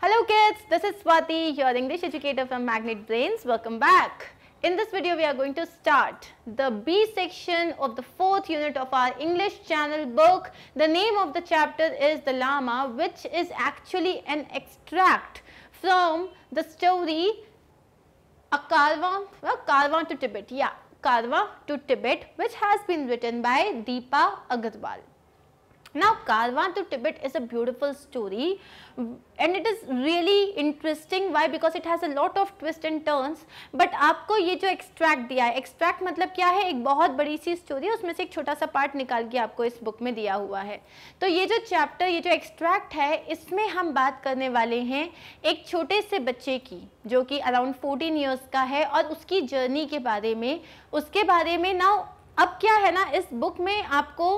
Hello kids, this is Swati, your English educator from Magnet Brains. Welcome back. In this video, we are going to start the B section of the fourth unit of our English channel book. The name of the chapter is The Llama, which is actually an extract from the story A Caravan, well, Caravan to Tibet, yeah, Karwa to Tibet, which has been written by Deepa Agarwal. Now Karwan to Tibet is a beautiful story and it is really interesting why because it has a lot of twists and turns but आपको ये जो extract दिया है extract मतलब क्या है एक बहुत बड़ी सी story उसमें से एक छोटा सा part निकाल के आपको इस book में दिया हुआ है तो ये जो chapter ये जो extract है इसमें हम बात करने वाले हैं एक छोटे से बच्चे की जो कि around 14 years का है और उसकी journey के बारे में उसके बारे में now अब क्या है ना इस book में आपको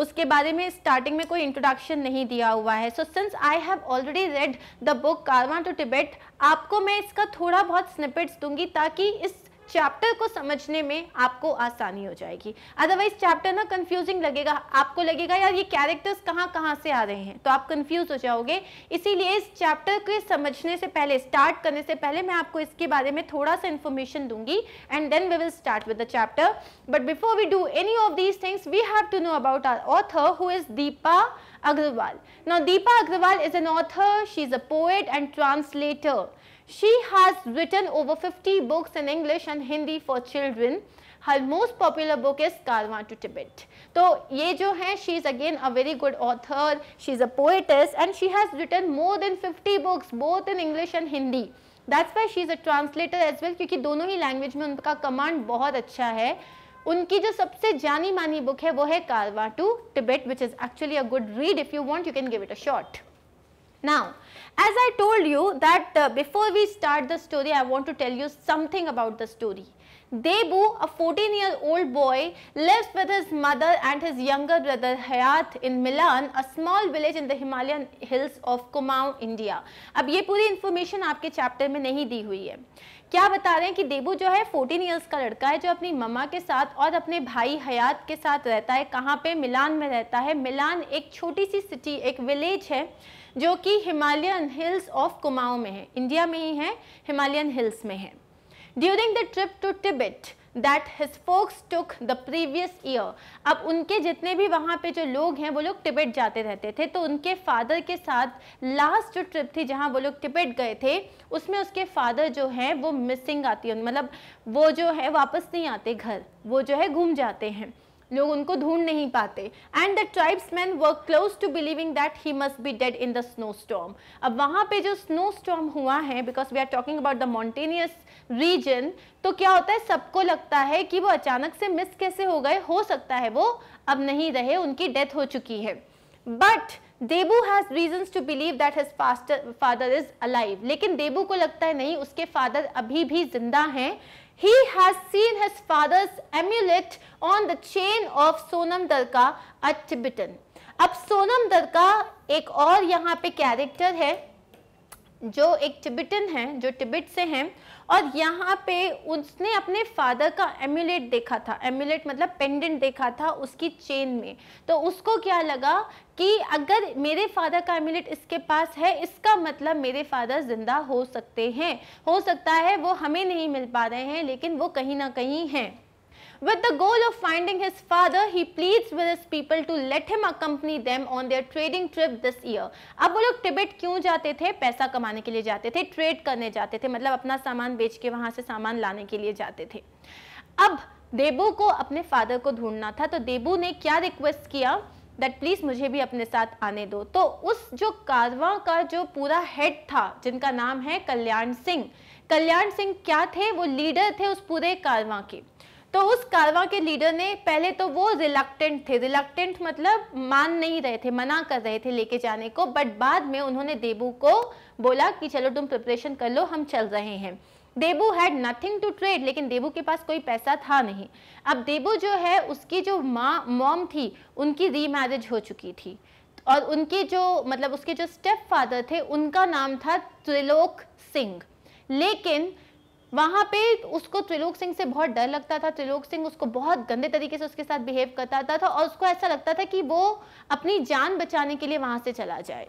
उसके बारे में स्टार्टिंग में कोई इंट्रोडक्शन नहीं दिया हुआ है so since I have already read the book caravan to Tibet आपको मैं इसका थोड़ा बहुत स्निपेट्स दूंगी ताकि इस चैप्टर को समझने में आपको आसानी हो जाएगी अदरवाइज चैप्टर ना कंफ्यूजिंग लगेगा आपको लगेगा यार ये कैरेक्टर्स कहाँ कहाँ से आ रहे हैं तो आप कंफ्यूज हो जाओगे इसीलिए इस चैप्टर के समझने से पहले स्टार्ट करने से पहले मैं आपको इसके बारे में थोड़ा सा इन्फॉर्मेशन दूंगी and then we will start with the chapter but before we do any of these things we have to know about our author who is Deepa Agarwal now Deepa Agarwal is an author she is a poet and translator She has written over 50 books in English and Hindi for children. Her most popular book is Karma to Tibet. तो ye jo hai she is again a very good author, she is a poetess and she has written more than 50 books both in English and Hindi. That's why she is a translator as well क्योंकि दोनों ही language में उनका command बहुत अच्छा है उनकी जो सबसे जानी मानी बुक है वो है caravan to Tibet which is actually a good read if you want you can give it a shot Now, as I told you that uh, before we start the story, I want to tell you something about the story. Debu, a 14 year old boy, lives with his mother and his younger brother Hayat in Milan, a small village in the Himalayan hills of Kumaon, India. ab ye puri information aapke chapter mein nahi di hui hai क्या बता रहे हैं कि देबू जो है 14 years का लड़का है जो अपनी मम्मा के साथ और अपने भाई हयात के साथ रहता है कहाँ पे मिलान में रहता है मिलान एक छोटी सी सिटी एक विलेज है जो कि हिमालयन हिल्स ऑफ कुमाऊं में है इंडिया में ही है हिमालयन हिल्स में है during the trip to Tibet that his folks took the previous year अब उनके जितने भी वहाँ पे जो लोग हैं वो लोग टिबेट जाते रहते थे तो उनके फादर के साथ लास्ट जो ट्रिप थी जहाँ वो लोग टिबेट गए थे उसमें उसके फादर जो हैं वो मिसिंग आती है मतलब वो जो है वापस नहीं आते घर वो जो है घूम जाते हैं लोग उनको ढूंढ नहीं पाते and the tribesmen were close to believing that he must be dead in the snow storm अब वहां पे जो स्नो स्टॉम हुआ है because we are talking about the mountainous region तो क्या होता है सबको लगता है कि वो अचानक से मिस कैसे हो गए हो सकता है वो अब नहीं रहे उनकी डेथ हो चुकी है but Debu has reason to believe that his foster father is alive लेकिन देबू को लगता है नहीं उसके फादर अभी भी जिंदा हैं he has seen his father's amulet on the chain of Sonam Darka, a Tibetan. ab sonam दरका ek aur yahan pe character hai जो एक टिबिटन है जो टिबिट से हैं और यहाँ पे उसने अपने फादर का एम्यूलेट देखा था एम्यूलेट मतलब पेंडेंट देखा था उसकी चेन में तो उसको क्या लगा कि अगर मेरे फादर का एमुलेट इसके पास है इसका मतलब मेरे फादर जिंदा हो सकते हैं हो सकता है वो हमें नहीं मिल पा रहे हैं लेकिन वो कहीं ना कहीं हैं With the goal of finding his father, he pleads with his people to let him accompany them on their trading trip this year. अब वो लोग टिबेट क्यों जाते थे पैसा कमाने के लिए जाते थे ट्रेड करने जाते थे मतलब अपना सामान बेच के वहां से सामान लाने के लिए जाते थे अब देबू को अपने फादर को ढूंढना था तो देबू ने क्या रिक्वेस्ट किया दैट प्लीज़ मुझे भी अपने साथ आने दो तो उस जो कारवां का जो पूरा हेड था जिनका नाम है कल्याण सिंह कल्याण सिंह क्या थे वो लीडर थे उस पूरे कारवां के तो उस कारवां के लीडर ने पहले तो वो रिलक्टेंट थे रिलक्टेंट मतलब मान नहीं रहे थे मना कर रहे थे लेके जाने को बट बाद में उन्होंने देबू को बोला कि चलो तुम प्रिपरेशन कर लो हम चल रहे हैं Debu had nothing to trade लेकिन देबू के पास कोई पैसा था नहीं अब देबू जो है उसकी जो माँ मॉम थी उनकी रीमैरिज हो चुकी थी और उनके जो मतलब उसके जो स्टेप फादर थे उनका नाम था त्रिलोक सिंह लेकिन वहाँ पे उसको त्रिलोक सिंह से बहुत डर लगता था त्रिलोक सिंह उसको बहुत गंदे तरीके से उसके साथ बिहेव करता था और उसको ऐसा लगता था कि वो अपनी जान बचाने के लिए वहाँ से चला जाए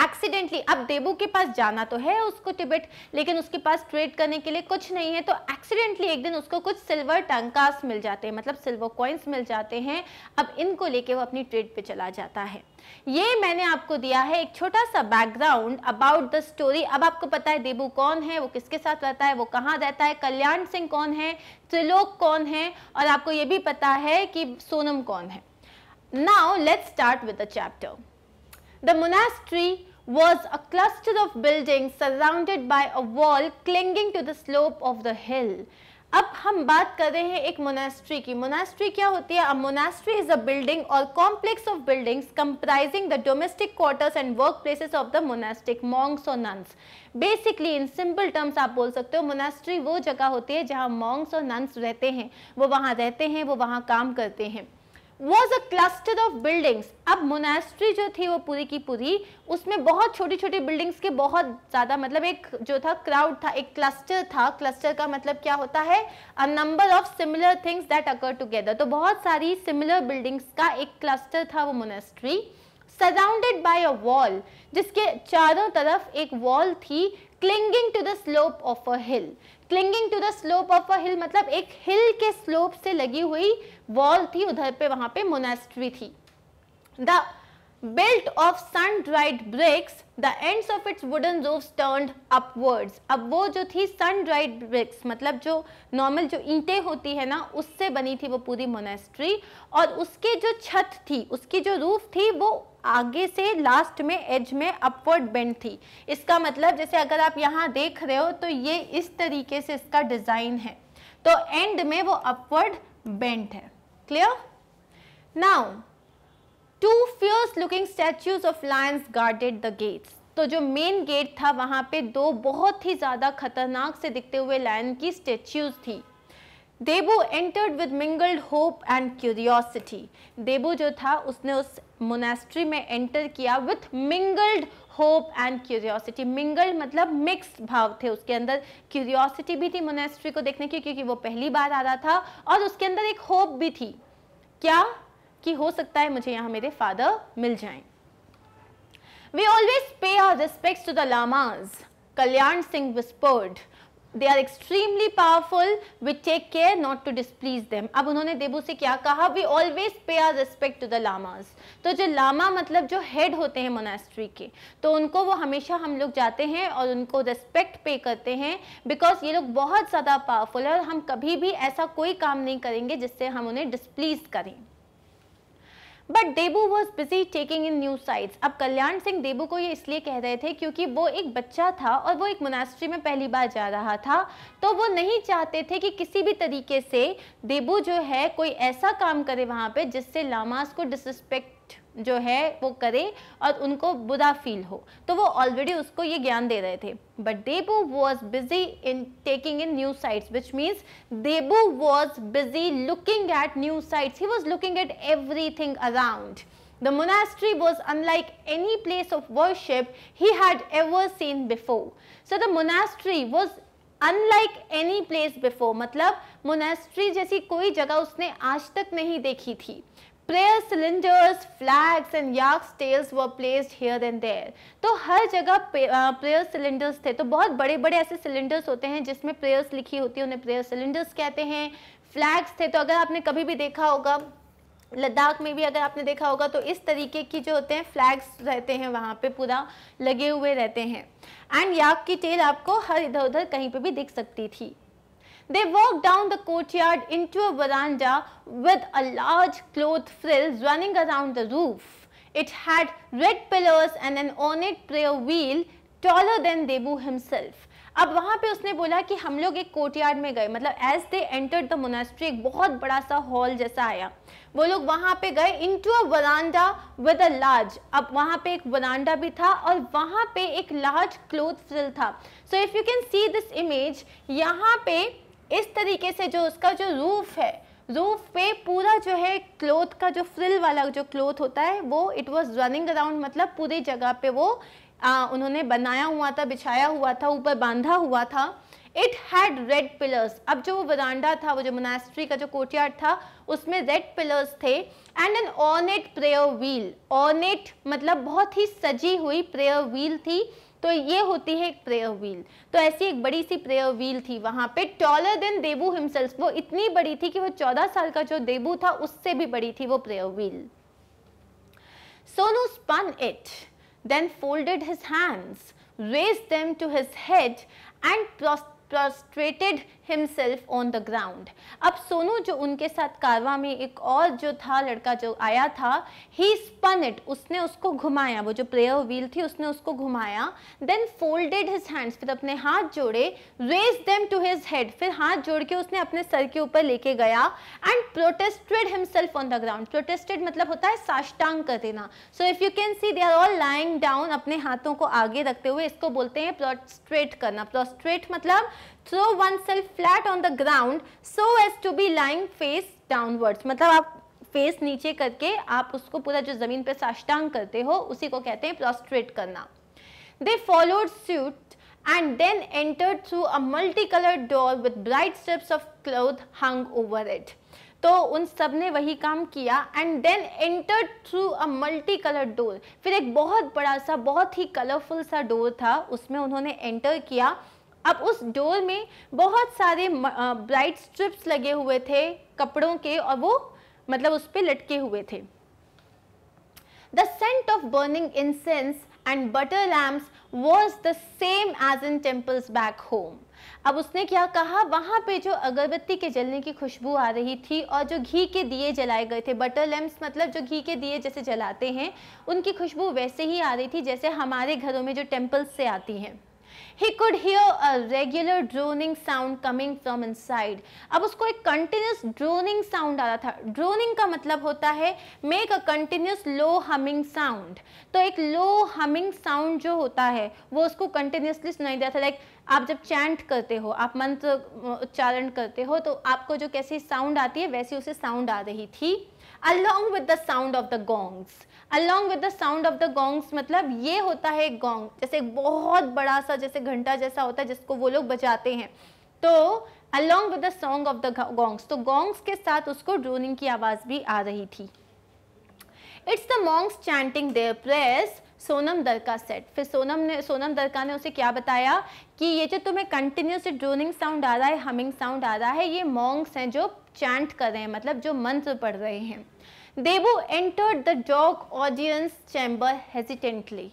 एक्सीडेंटली अब देबू के पास जाना तो है उसको टिबेट लेकिन उसके पास ट्रेड करने के लिए कुछ नहीं है तो एक्सीडेंटली एक दिन उसको कुछ सिल्वर टंकास मिल जाते हैं मतलब सिल्वर कॉइन्स मिल जाते हैं अब इनको लेके वो अपनी ट्रेड पे चला जाता है ये मैंने आपको दिया है एक छोटा सा बैकग्राउंड अबाउट द स्टोरी अब आपको पता है देबू कौन है वो किसके साथ रहता है वो कहाँ रहता है कल्याण सिंह कौन है त्रिलोक कौन है और आपको ये भी पता है कि सोनम कौन है now let's start with the chapter The monastery was a cluster of buildings surrounded by a wall clinging to the slope of the hill. अब हम बात कर रहे हैं एक मोनास्ट्री की मोनास्ट्री क्या होती है a monastery is a building or complex of buildings comprising the domestic quarters and work places of the monastic monks or nuns basically in simple terms आप बोल सकते हो मोनास्ट्री वो जगह होती है जहां मॉन्ग्स और नंस रहते हैं वो वहां रहते हैं वो वहां काम करते हैं was a cluster of buildings अब मोनेस्ट्री जो थी वो पूरी की पूरी उसमें बहुत छोटी छोटी बिल्डिंग्स के बहुत ज़्यादा मतलब एक जो था क्राउड था एक क्लस्टर था क्लस्टर का मतलब क्या होता है a number of similar things that occur together तो बहुत सारी सिमिलर बिल्डिंग्स का एक क्लस्टर था वो monastery surrounded by a wall जिसके चारों तरफ एक वॉल थी clinging to the slope of a hill clinging to the slope of a hill मतलब एक हिल के स्लोप से लगी हुई वॉल थी उधर पे वहां पे मोनेस्ट्री थी the belt of sun dried bricks the end of its wooden roofs turn upwards अब वो जो थी सन ड्राइड ब्रिक्स मतलब जो नॉर्मल जो ईंटें होती है ना उससे बनी थी वो पूरी मोनेस्ट्री और उसकी जो छत थी उसकी जो रूफ थी वो आगे से लास्ट में एज में अपवर्ड बेंड थी इसका मतलब जैसे अगर आप यहाँ देख रहे हो तो ये इस तरीके से इसका डिज़ाइन है तो एंड में वो अपवर्ड बेंड है Clear? Now, two fierce looking statues of lions guarded the gates. तो जो मेन गेट था वहां पे दो बहुत ही ज़्यादा खतरनाक से दिखते हुए लायन की स्टेच्यूज थी Debu entered with mingled hope and curiosity Debu जो था उसने उस मोनेस्ट्री में एंटर किया with mingled hope and curiosity mingle मतलब मिक्स भाव थे उसके अंदर क्यूरियोसिटी भी थी मोनेस्ट्री को देखने की क्योंकि वो पहली बार आ रहा था और उसके अंदर एक होप भी थी क्या कि हो सकता है मुझे यहाँ मेरे फादर मिल जाएं we always pay our respect to the lamas Kalyan Singh whispered. They are extremely powerful we take care not to displease them अब उन्होंने देबू से क्या कहा we always pay our respect to the lamas तो जो लामा मतलब जो हेड होते हैं मोनास्ट्री के तो उनको वो हमेशा हम लोग जाते हैं और उनको रिस्पेक्ट पे करते हैं बिकॉज ये लोग बहुत ज़्यादा पावरफुल है और हम कभी भी ऐसा कोई काम नहीं करेंगे जिससे हम उन्हें डिसप्लीज करें but Debu was busy taking in new sights अब कल्याण सिंह देबू को ये इसलिए कह रहे थे क्योंकि वो एक बच्चा था और वो एक मोनास्ट्री में पहली बार जा रहा था तो वो नहीं चाहते थे कि किसी भी तरीके से देबू जो है कोई ऐसा काम करे वहाँ पे जिससे लामास को डिसरिस्पेक्ट जो है वो करे और उनको बुरा फील हो तो वो ऑलरेडी उसको ये ज्ञान दे रहे थे but Debu was busy in taking in new sights which means Debu was busy looking at new sights he was looking at everything around the monastery was unlike any place of worship he had ever seen before so the monastery was unlike any place before मतलब monastery जैसी कोई जगह उसने आज तक नहीं देखी थी prayer cylinders flags and yak tails were placed here and there तो हर जगह प्रेयर सिलेंडर्स थे तो बहुत बड़े बड़े ऐसे सिलेंडर्स होते हैं जिसमें प्रेयर्स लिखी होती है उन्हें प्रेयर सिलेंडर्स कहते हैं फ्लैग्स थे तो अगर आपने कभी भी देखा होगा लद्दाख में भी अगर आपने देखा होगा तो इस तरीके की जो होते हैं फ्लैग्स रहते हैं वहाँ पे पूरा लगे हुए रहते हैं एंड याक की टेल आपको हर इधर उधर कहीं पे भी दिख सकती थी They walk down the courtyard into a veranda with a large cloth frill running around the roof. It had red pillars and an ornate prayer wheel taller than Debu himself. अब वहाँ पे उसने बोला कि हम लोग एक कोर्टयार्ड में गए मतलब as they enter the monastery एक बहुत बड़ा सा हॉल जैसा आया वो लोग वहाँ पे गए into a veranda with a large अब वहाँ पे एक वरांडा भी था और वहाँ पे एक लार्ज क्लोथ फ्रिल था so if you can see this image यहाँ पे इस तरीके से जो उसका जो रूफ है रूफ पे पूरा जो है क्लोथ का जो फ्रिल वाला जो क्लोथ होता है वो इट वाज रनिंग अराउंड मतलब पूरी जगह पे वो आ, उन्होंने बनाया हुआ था बिछाया हुआ था ऊपर बांधा हुआ था इट हैड रेड पिलर्स अब जो वो वरांडा था वो जो मोनास्ट्री का जो कोर्टयार्ड था उसमें रेड पिलर्स थे and an ornate prayer wheel ornate मतलब बहुत ही सजी हुई प्रेयर व्हील थी तो ये होती है एक प्रेयर व्हील तो ऐसी एक बड़ी सी प्रेयर व्हील थी वहां पे टॉलर देन देबू हिमसेल्फ वो इतनी बड़ी थी कि वो चौदह साल का जो देबू था उससे भी बड़ी थी वो prayer wheel Sonu spun it then folded his hands raise them to his head and prostrated himself on the ground अब सोनू जो उनके साथ कारवा में एक और जो था लड़का जो आया था ही स्पन इट उसने उसको घुमाया वो जो प्रेयर व्हील थी उसने उसको घुमाया देन फोल्डेड हिज हैंड्स फिर अपने हाथ जोड़े raise them to his head फिर हाथ जोड़ के उसने अपने सर के ऊपर लेके गया and protested himself on the ground protested मतलब होता है साष्टांग कर देना so if you can see they are all lying down अपने हाथों को आगे रखते हुए इसको बोलते हैं प्रोस्ट्रेट करना प्रोस्ट्रेट मतलब throw oneself flat on the ground so as to be lying face downwards मतलब आप फेस नीचे करके आप उसको पूरा जो जमीन पर साष्टांग करते हो उसी को कहते हैं प्रोस्ट्रेट करना they followed suit and then enter through a multi colour door with bright strips of cloth hung over it तो उन सब ने वही काम किया and then enter through a multi colour door फिर एक बहुत बड़ा सा बहुत ही कलरफुल सा डोर था उसमें उन्होंने एंटर किया अब उस डोर में बहुत सारे ब्राइट स्ट्रिप्स लगे हुए थे कपड़ों के और वो मतलब उस पर लटके हुए थे the scent of burning incense and butter lamps was the same as in temples back home अब उसने क्या कहा वहाँ पे जो अगरबत्ती के जलने की खुशबू आ रही थी और जो घी के दिए जलाए गए थे बटर लैम्प्स मतलब जो घी के दिए जैसे जलाते हैं उनकी खुशबू वैसे ही आ रही थी जैसे हमारे घरों में जो टेम्पल्स से आती हैं he could hear a regular droning sound coming from inside. ab usko ek continuous droning sound aa raha tha droning ka matlab hota hai make a continuous low humming sound. to ek low humming sound jo hota hai wo usko continuously sunai deta tha like आप जब chant करते हो आप मंत्र उच्चारण करते हो तो आपको जो कैसी साउंड आती है वैसी उसे साउंड आ रही थी along with the sound of the gongs along with the sound of the gongs मतलब ये होता है गोंग जैसे बहुत बड़ा सा जैसे घंटा जैसा होता है जिसको वो लोग बजाते हैं तो along with the song of the gongs तो gongs के साथ उसको ड्रोनिंग की आवाज़ भी आ रही थी it's the monks chanting their prayers Sonam दरका सेट फिर सोनम ने सोनम दरका ने उसे क्या बताया कि ये जो तुम्हें कंटिन्यूस ड्रोनिंग साउंड आ रहा है हमिंग साउंड आ रहा है ये मॉन्ग्स हैं जो चैंट कर रहे हैं मतलब जो मंत्र पढ़ रहे हैं Debu entered the dark audience chamber hesitantly,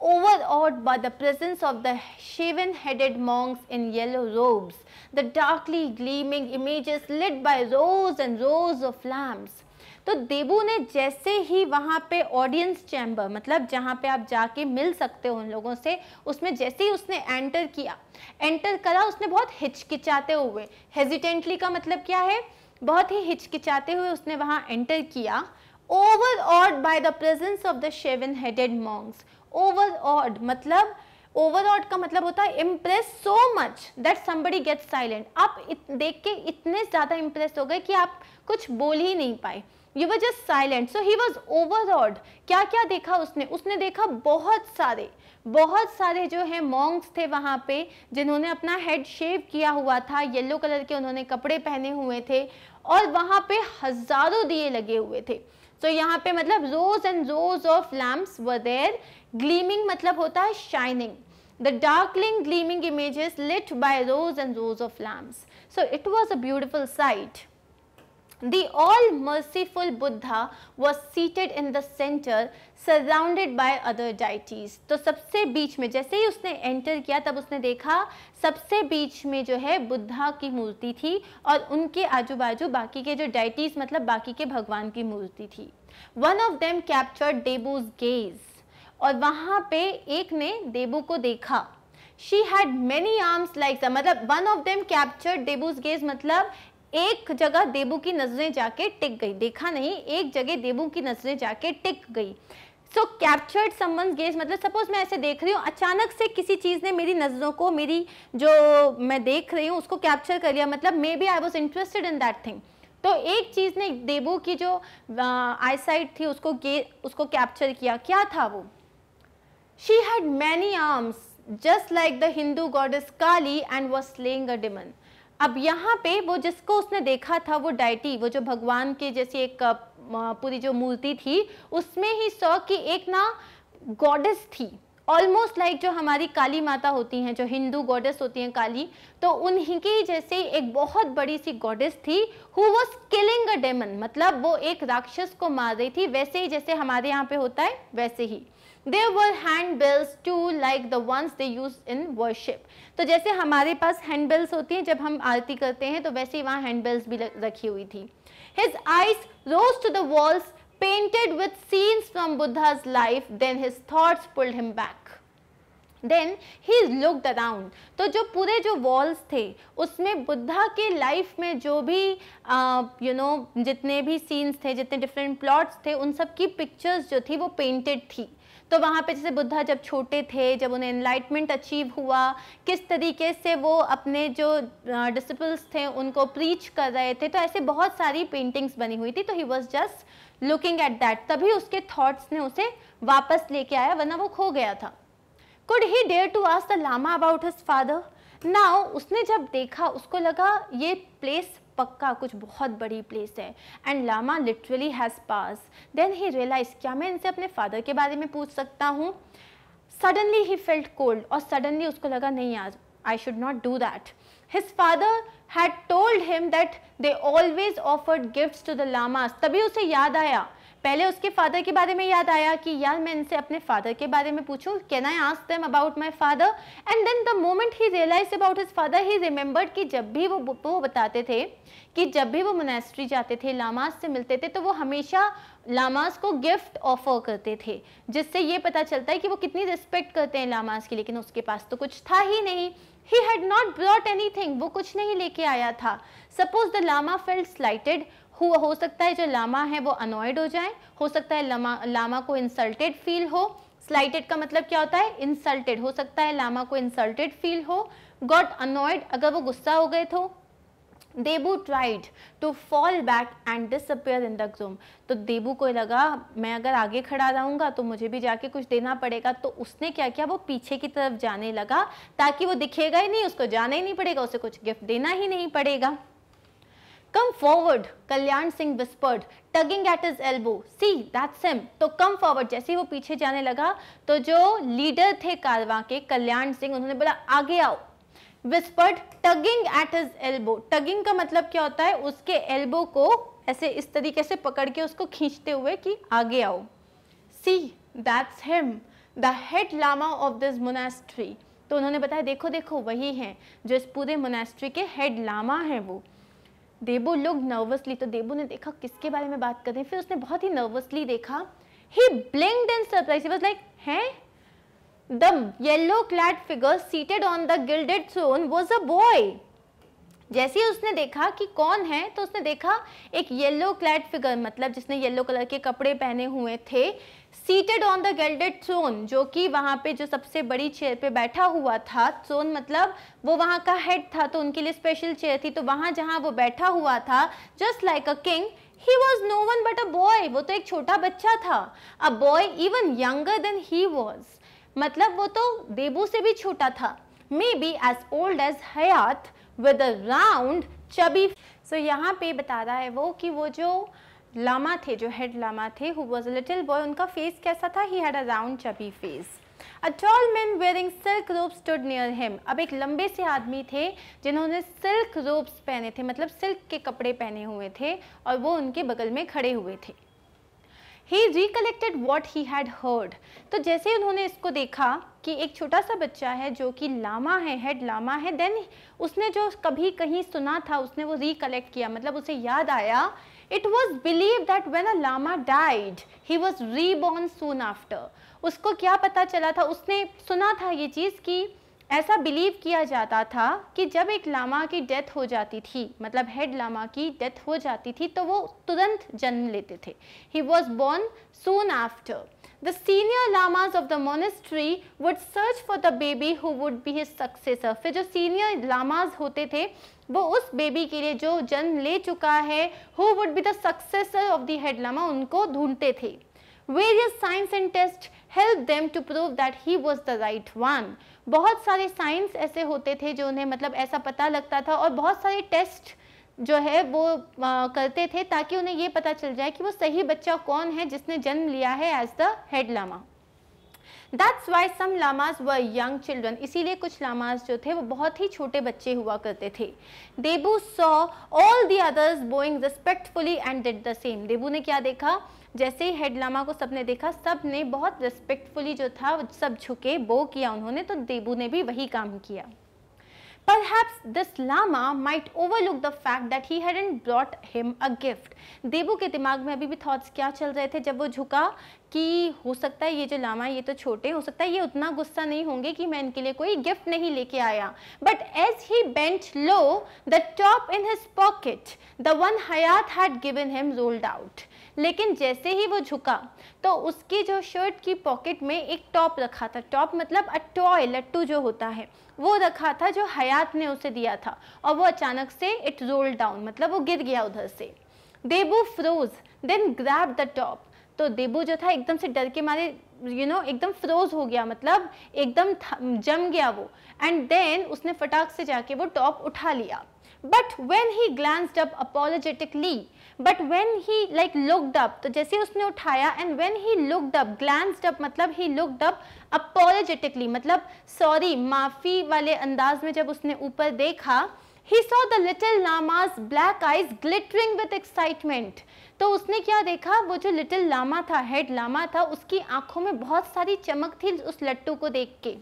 overawed by the presence of the shaven-headed monks in yellow robes, the darkly gleaming images lit by rows and rows of lamps. तो देबू ने जैसे ही वहाँ पे ऑडियंस चैम्बर मतलब जहाँ पे आप जाके मिल सकते हो उन लोगों से उसमें जैसे ही उसने एंटर किया एंटर करा उसने बहुत हिचकिचाते हुए हेजिटेंटली का मतलब क्या है बहुत ही हिचकिचाते हुए उसने वहां एंटर किया overawed by the presence of the seven headed monks overawed मतलब ओवरऑल का मतलब होता है impress so much that somebody get silent आप इत, देख के इतने ज़्यादा इम्प्रेस हो गए कि आप कुछ बोल ही नहीं पाए you were just silent so he was overawed क्या क्या देखा उसने उसने देखा बहुत सारे बहुत सारे जो है मॉन्ग्स थे वहाँ पे जिन्होंने अपना हेड शेव किया हुआ था येलो कलर के उन्होंने कपड़े पहने हुए थे और वहाँ पे हज़ारों दिए लगे हुए थे सो so, यहाँ पे मतलब rows and rows of lamps were gleaming मतलब होता है shining the darkling gleaming images lit by rows and rows of lamps. So it was a beautiful sight. The all-merciful Buddha was seated in the center surrounded by other deities. तो sabse beech mein jaise hi usne enter kiya tab usne dekha sabse beech mein jo hai buddha ki murti thi aur unke aaju baaju baki ke jo deities matlab baki ke bhagwan ki murti thi one of them captured debu's gaze और वहाँ पे एक ने देबू को देखा she had many arms like मतलब one of them capture Debu's gaze मतलब एक जगह देबू की नजरें जाके टिक गई देखा नहीं एक जगह देबू की नजरें जाके टिक गई सो कैप्चर्ड समवन गेज मतलब सपोज मैं ऐसे देख रही हूँ अचानक से किसी चीज़ ने मेरी नज़रों को मेरी जो मैं देख रही हूँ उसको कैप्चर कर लिया मतलब maybe I was interested in that thing तो एक चीज़ ने देबू की जो आईसाइट थी उसको उसको कैप्चर किया क्या था वो She had many arms just like the Hindu goddess Kali and was slaying a demon. अब यहाँ पे वो जिसको उसने देखा था वो डाइटी वो जो भगवान के जैसी एक पूरी जो मूर्ति थी उसमें ही सौ की एक ना गॉडेस थी ऑलमोस्ट लाइक like जो हमारी काली माता होती हैं जो हिंदू गॉडेस होती हैं काली तो उन्हीं की जैसे एक बहुत बड़ी सी गॉडेस थी who was killing a demon मतलब वो एक राक्षस को मार रही थी वैसे ही जैसे हमारे यहाँ पे होता है वैसे ही there were handbills too like the ones they use in worship तो जैसे हमारे पास हैंडबिल्स होती हैं जब हम आरती करते हैं तो वैसे ही वहाँ हैंडबिल्स भी रखी हुई थी his eyes rose to the walls painted with scenes from Buddha's life, then his thoughts pulled him back. Then he looked round तो जो पूरे जो वॉल्स थे उसमें बुद्धा के लाइफ में जो भी you uh, know you know, जितने भी सीन्स थे जितने डिफरेंट प्लॉट्स थे उन सब की पिक्चर्स जो थी वो पेंटेड थी तो वहाँ पे जैसे बुद्धा जब छोटे थे जब उन्हें इन्लाइटमेंट अचीव हुआ किस तरीके से वो अपने जो डिसिपल्स थे उनको प्रीच कर रहे थे तो ऐसे बहुत सारी पेंटिंग्स बनी हुई थी तो he was just looking at that तभी उसके थाट्स ने उसे वापस लेके आया वरना वो खो गया था could he dare to ask the lama about his father now उसने जब देखा उसको लगा ये प्लेस पक्का कुछ बहुत बड़ी प्लेस है and lama literally has pass then he realize क्या मैं इनसे अपने फादर के बारे में पूछ सकता हूँ सडनली ही फेल्ट कोल्ड और सडनली उसको लगा नहीं आज I should not do that his father had told him that they always offered gift to the lamas तभी उसे याद आया पहले उसके फादर के बारे में याद आया कि यार मैं इनसे अपने फादर के बारे में पूछूं can I ask them about my father and then the moment he realize about his father he remembered कि जब भी वो वो बताते थे कि जब भी वो मोनेस्ट्री जाते थे लामास से मिलते थे तो वो हमेशा लामास को गिफ्ट ऑफर करते थे जिससे ये पता चलता है कि वो कितनी रिस्पेक्ट करते हैं लामास की लेकिन उसके पास तो कुछ था ही नहीं he had not brought anything वो कुछ नहीं लेके आया था suppose the lama felt slighted हुआ हो सकता है जो लामा है वो अनॉयड हो जाए हो सकता है लामा लामा को इंसल्टेड फील हो स्लाइटेड का मतलब क्या होता है इंसल्टेड हो सकता है लामा को इंसल्टेड फील हो गॉट अनॉयड अगर वो गुस्सा हो गए तो Debu tried to fall back and disappear in the zoom तो देबू को लगा मैं अगर आगे खड़ा रहूँगा तो मुझे भी जाके कुछ देना पड़ेगा तो उसने क्या किया वो पीछे की तरफ जाने लगा ताकि वो दिखेगा ही नहीं उसको जाना ही नहीं पड़ेगा उसे कुछ गिफ्ट देना ही नहीं पड़ेगा Come forward, kalyan singh whispered, tugging at his elbow. See, that's him. तो come forward, जैसे ही वो पीछे जाने लगा तो जो leader थे कारवा के कल्याण सिंह उन्होंने बोला आगे आओ whispered, tugging at his elbow. Tugging का मतलब क्या होता है उसके elbow को ऐसे इस तरीके से पकड़ के उसको खींचते हुए कि आगे आओ See, that's him, the head lama of this monastery. तो उन्होंने बताया देखो देखो वही हैं जो इस पूरे monastery के head lama हैं वो देबू लुक नर्वसली तो देबू ने देखा किसके बारे में बात कर रहे हैं फिर उसने बहुत ही नर्वसली देखा ही ब्लिंग सरप्राइज लाइक है the yellow clad figure seated on the gilded सोन वॉज अ बॉय जैसे ही उसने देखा कि कौन है तो उसने देखा एक येलो क्लैड फिगर मतलब जिसने येलो कलर के कपड़े पहने हुए थे सीटेड ऑन द गेल्डेड सोन जो कि वहाँ पे जो सबसे बड़ी चेयर पे बैठा हुआ था सोन मतलब वो वहाँ का हेड था तो उनके लिए स्पेशल चेयर थी तो वहाँ जहाँ वो बैठा हुआ था just like a king He was no one but a boy. वो तो एक छोटा बच्चा था A boy even younger than he was. मतलब वो तो देबू से भी छोटा था maybe as old as Hayat with a round chubby so यहाँ पे बता रहा है वो कि वो जो लामा थे जो हेड लामा थे हु वॉज लिटिल बॉय उनका फेस कैसा था he had a round chubby face a tall man wearing silk robe stood near him अब एक लंबे से आदमी थे जिन्होंने सिल्क रोब्स पहने थे मतलब सिल्क के कपड़े पहने हुए थे और वो उनके बगल में खड़े हुए थे he recollected what he had heard तो जैसे उन्होंने इसको देखा कि एक छोटा सा बच्चा है जो कि लामा है हेड लामा है देन उसने जो कभी कहीं सुना था उसने वो रिकलेक्ट किया मतलब उसे याद आया it was believe that when a lama died he was reborn soon after उसको क्या पता चला था उसने सुना था ये चीज़ कि ऐसा बिलीव किया जाता था कि जब एक लामा की डेथ हो जाती थी मतलब हेड लामा की डेथ हो जाती थी तो वो तुरंत जन्म लेते थे he was born soon after the senior lamas of the monastery would search for the baby who would be his successor फिर जो सीनियर लामाज होते थे वो उस बेबी के लिए जो जन्म ले चुका है who would be the successor of the head lama उनको ढूंढते थे various signs and test help them to prove that he was the right one बहुत सारे साइंस ऐसे होते थे जो उन्हें मतलब ऐसा पता लगता था और बहुत सारे टेस्ट जो है वो आ, करते थे ताकि उन्हें ये पता चल जाए कि वो सही बच्चा कौन है जिसने जन्म लिया है as the head lama that's why some lamas were young children इसीलिए कुछ लामाज जो थे वो बहुत ही छोटे बच्चे हुआ करते थे Debu saw all the others bowing respectfully and did the same Debu ने क्या देखा जैसे ही हेड लामा को सबने देखा सब ने बहुत रिस्पेक्टफुली जो था सब झुके बो किया उन्होंने तो देबू ने भी वही काम किया Perhaps this lama might overlook the fact that he hadn't brought him a gift. देबू के दिमाग में अभी भी thoughts क्या चल रहे थे जब वो झुका कि हो सकता है ये जो लामा ये तो छोटे हो सकता है ये उतना गुस्सा नहीं होंगे कि मैं इनके लिए कोई गिफ्ट नहीं लेके आया but as he bent low the top in his pocket the one Hayat had given him rolled out लेकिन जैसे ही वो झुका तो उसकी जो शर्ट की पॉकेट में एक टॉप रखा था टॉप मतलब अ टॉय लट्टू जो होता है वो रखा था जो हयात ने उसे दिया था और वो अचानक से इट रोल डाउन मतलब वो गिर गया उधर से Debu froze then grab the top तो देबू जो था एकदम से डर के मारे यू you नो know, एकदम फ्रोज हो गया मतलब एकदम जम गया वो एंड देन उसने फटाक से जाके वो टॉप उठा लिया but when he glanced up apologetically but when he like looked up तो जैसे उसने उठाया and when he looked up glanced up मतलब ही लुकड अप अपोलोजेटिकली मतलब सॉरी माफ़ी वाले अंदाज में जब उसने ऊपर देखा he saw the little lama's black eyes glittering with excitement तो उसने क्या देखा वो जो लिटिल लामा था हेड लामा था उसकी आंखों में बहुत सारी चमक थी उस लट्टू को देख के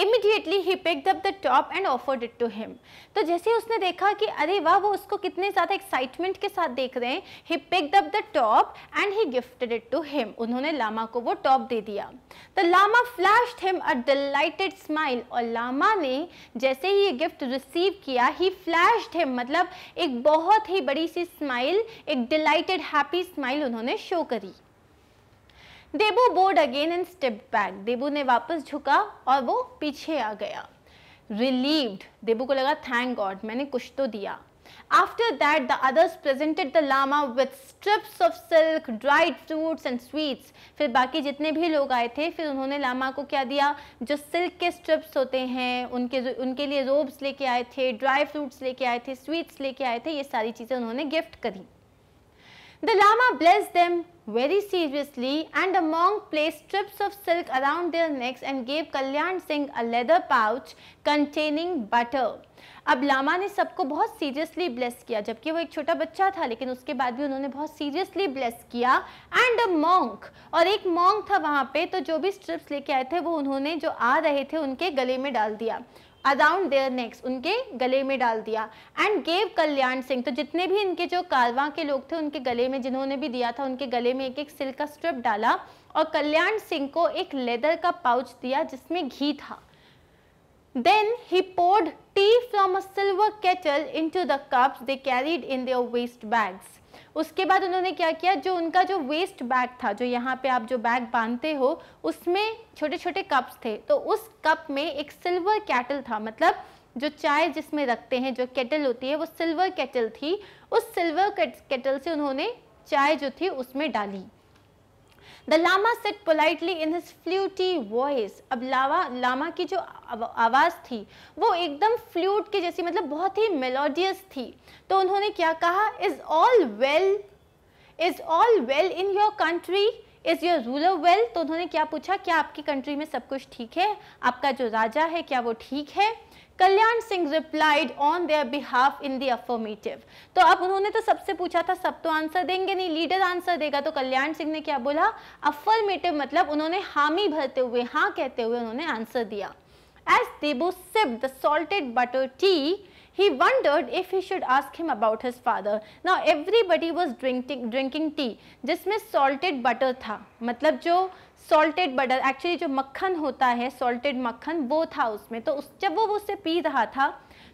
immediately he pick up the top and offered it to him तो जैसे उसने देखा कि अरे वाह वो उसको कितने ज़्यादा एक्साइटमेंट के साथ देख रहे हैं he pick up the top and he gifted it to him उन्होंने लामा को वो टॉप दे दिया the lama flashed him a delighted smile और लामा ने जैसे ही ये गिफ्ट रिसीव किया ही फ्लैश्ड हिम मतलब एक बहुत ही बड़ी सी स्माइल एक डिलाइटेड हैप्पी स्माइल उन्होंने शो करी Debu bowed again and step back Debu ने वापस झुका और वो पीछे आ गया रिलीव्ड देबू को लगा थैंक गॉड मैंने कुछ तो दिया After that, the others presented the lama with strips of silk, dried fruits and sweets. फिर बाकी जितने भी लोग आए थे फिर उन्होंने लामा को क्या दिया जो सिल्क के स्ट्रिप्स होते हैं उनके उनके लिए रोब्स लेके आए थे ड्राई फ्रूट्स लेके आए थे स्वीट्स लेके आए थे ये सारी चीज़ें उन्होंने गिफ्ट करी the lama bless them very seriously and the monk placed strips of silk around their necks and gave Kalyan Singh a leather pouch containing butter. अब लामा ने सबको बहुत सीरियसली ब्लेस किया जबकि वो एक छोटा बच्चा था लेकिन उसके बाद भी उन्होंने बहुत सीरियसली ब्लेस किया एंड अ मॉन्क और एक मॉन्क था वहाँ पे तो जो भी स्ट्रिप्स लेके आए थे वो उन्होंने जो आ रहे थे उनके गले में डाल दिया अराउंड देयर नेक्स उनके गले में डाल दिया एंड गेव कल्याण सिंह तो जितने भी इनके जो कारवां के लोग थे उनके गले में जिन्होंने भी दिया था उनके गले में एक एक सिल्क का स्ट्रिप डाला और कल्याण सिंह को एक लेदर का पाउच दिया जिसमें घी था Then he poured tea from a silver kettle into the cups they carried in their waist bags. उसके बाद उन्होंने क्या किया जो उनका जो वेस्ट बैग था जो यहाँ पे आप जो बैग बांधते हो उसमें छोटे छोटे कप्स थे तो उस कप में एक सिल्वर कैटल था मतलब जो चाय जिसमें रखते हैं जो केटल होती है वो सिल्वर केटल थी उस सिल्वर केटल से उन्होंने चाय जो थी उसमें डाली the lama said politely in his fluty voice अब लावा लामा की जो आवाज़ थी वो एकदम फ्लूट के जैसी मतलब बहुत ही मेलोडियस थी तो उन्होंने क्या कहा is all well is all well in your country is your ruler well तो उन्होंने क्या पूछा क्या आपकी कंट्री में सब कुछ ठीक है आपका जो राजा है क्या वो ठीक है Kalyan Singh replied on their behalf in the affirmative तो अब उन्होंने तो सबसे पूछा था सब तो आंसर देंगे नहीं लीडर आंसर देगा तो कल्याण सिंह ने क्या बोला अफर्मेटिव मतलब उन्होंने हामी भरते हुए हाँ कहते हुए उन्होंने आंसर दिया as Debo sip the salted butter tea He wondered if he should ask him about his father. Now everybody was drinking drinking tea jisme salted butter tha matlab jo salted butter actually जो मक्खन होता है salted मक्खन वो था उसमें तो उस जब वो उससे पी रहा था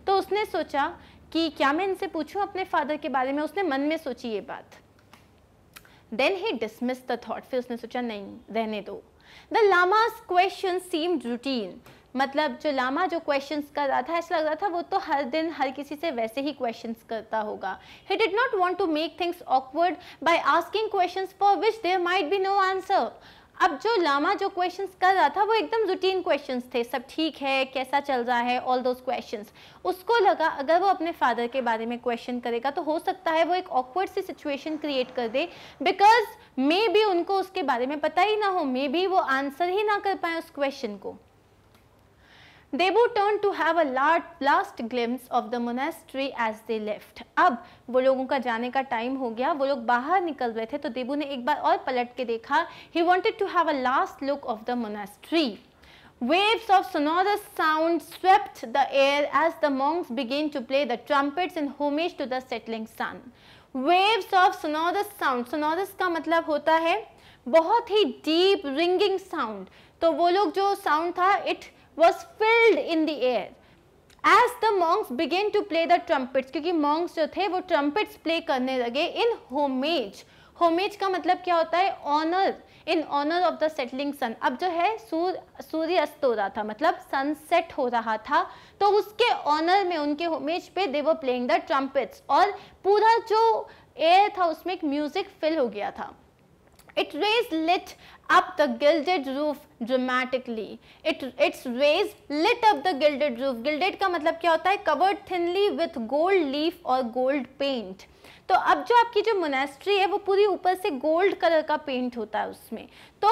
तो उसने सोचा कि क्या मैं इनसे पूछूं अपने फादर के बारे में उसने मन में सोची ये बात then he dismiss the thought फिर उसने सोचा नहीं रहने दो the lama's question seem routine मतलब जो लामा जो क्वेश्चन कर रहा था ऐसा लग रहा था वो तो हर दिन हर किसी से वैसे ही क्वेश्चन करता होगा he did not want to make things awkward by asking question for which there might be no answer अब जो लामा जो क्वेश्चंस कर रहा था वो एकदम रूटीन क्वेश्चंस थे सब ठीक है कैसा चल रहा है ऑल दोज क्वेश्चंस उसको लगा अगर वो अपने फादर के बारे में क्वेश्चन करेगा तो हो सकता है वो एक ऑकवर्ड सी सिचुएशन क्रिएट कर दे बिकॉज मे बी उनको उसके बारे में पता ही ना हो मे बी वो आंसर ही ना कर पाए उस क्वेश्चन को Debo turn to have a large last glimpse of the monastery as they left अब वो लोगों का जाने का टाइम हो गया वो लोग बाहर निकल रहे थे तो देबू ने एक बार और पलट के देखा he wanted to have a last look of the monastery Waves of sonorous sound swept the air as the monks began to play the trumpets in homage to the settling sun. Waves of sonorous sound, sonorous का मतलब होता है बहुत ही deep ringing sound. तो वो लोग जो sound था it was filled in the air. as the monks began to play the trumpets kyunki monks jo the wo trumpets play karne lage in homage homage का मतलब क्या होता है honour in honour of the setting sun अब जो है सूर्य सूर्य अस्त हो रहा था मतलब सनसेट हो रहा था तो उसके ऑनर में उनके होमेज पे दे वो प्लेइंग द ट्रम्पिट्स और पूरा जो एयर था उसमें एक म्यूजिक फिल हो गया था it rays lit up the gilded roof dramatically. It, its rays lit up the gilded roof. Gilded का मतलब क्या होता है covered thinly with gold leaf or gold paint. तो अब जो आपकी जो मोनेस्ट्री है वो पूरी ऊपर से गोल्ड कलर का पेंट होता है उसमें तो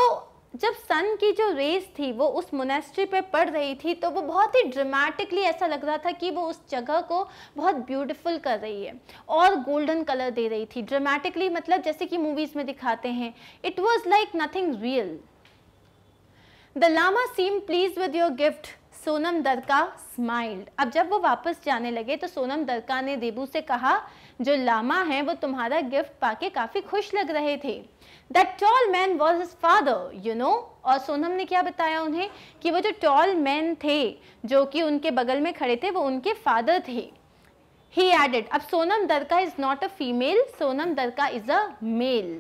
जब सन की जो रेस थी वो उस मोनेस्ट्री पे पड़ रही थी तो वो बहुत ही ड्रामेटिकली ऐसा लग रहा था कि वो उस जगह को बहुत ब्यूटीफुल कर रही है और गोल्डन कलर दे रही थी ड्रामेटिकली मतलब जैसे कि मूवीज़ में दिखाते हैं it was like nothing real the lama seem pleased with your gift Sonam Darka smiled अब जब वो वापस जाने लगे तो सोनम दरका ने देबू से कहा जो लामा है वो तुम्हारा गिफ्ट पाके काफ़ी खुश लग रहे थे that tall man was his father you know और सोनम ने क्या बताया उन्हें कि वो जो टॉल मैन थे जो कि उनके बगल में खड़े थे वो उनके फादर थे ही एडेड अब Sonam Darka is not a female Sonam Darka is a male